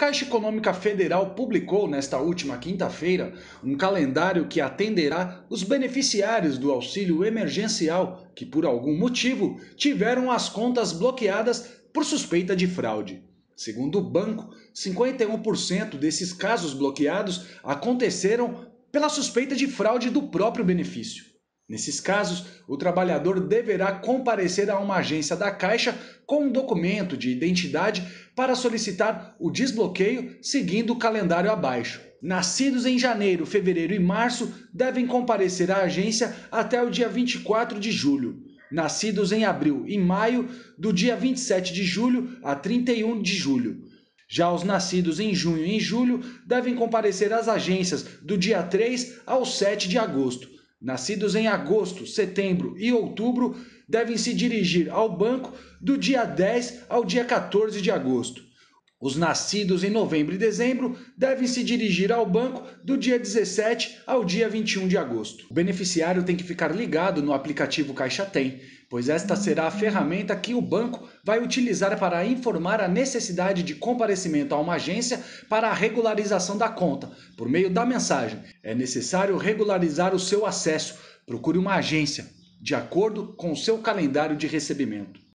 Caixa Econômica Federal publicou nesta última quinta-feira um calendário que atenderá os beneficiários do auxílio emergencial que, por algum motivo, tiveram as contas bloqueadas por suspeita de fraude. Segundo o banco, 51% desses casos bloqueados aconteceram pela suspeita de fraude do próprio benefício. Nesses casos, o trabalhador deverá comparecer a uma agência da Caixa com um documento de identidade para solicitar o desbloqueio seguindo o calendário abaixo. Nascidos em janeiro, fevereiro e março devem comparecer à agência até o dia 24 de julho. Nascidos em abril e maio, do dia 27 de julho a 31 de julho. Já os nascidos em junho e julho devem comparecer às agências do dia 3 ao 7 de agosto nascidos em agosto, setembro e outubro, devem se dirigir ao banco do dia 10 ao dia 14 de agosto. Os nascidos em novembro e dezembro devem se dirigir ao banco do dia 17 ao dia 21 de agosto. O beneficiário tem que ficar ligado no aplicativo Caixa Tem, pois esta será a ferramenta que o banco vai utilizar para informar a necessidade de comparecimento a uma agência para a regularização da conta, por meio da mensagem: é necessário regularizar o seu acesso, procure uma agência, de acordo com o seu calendário de recebimento.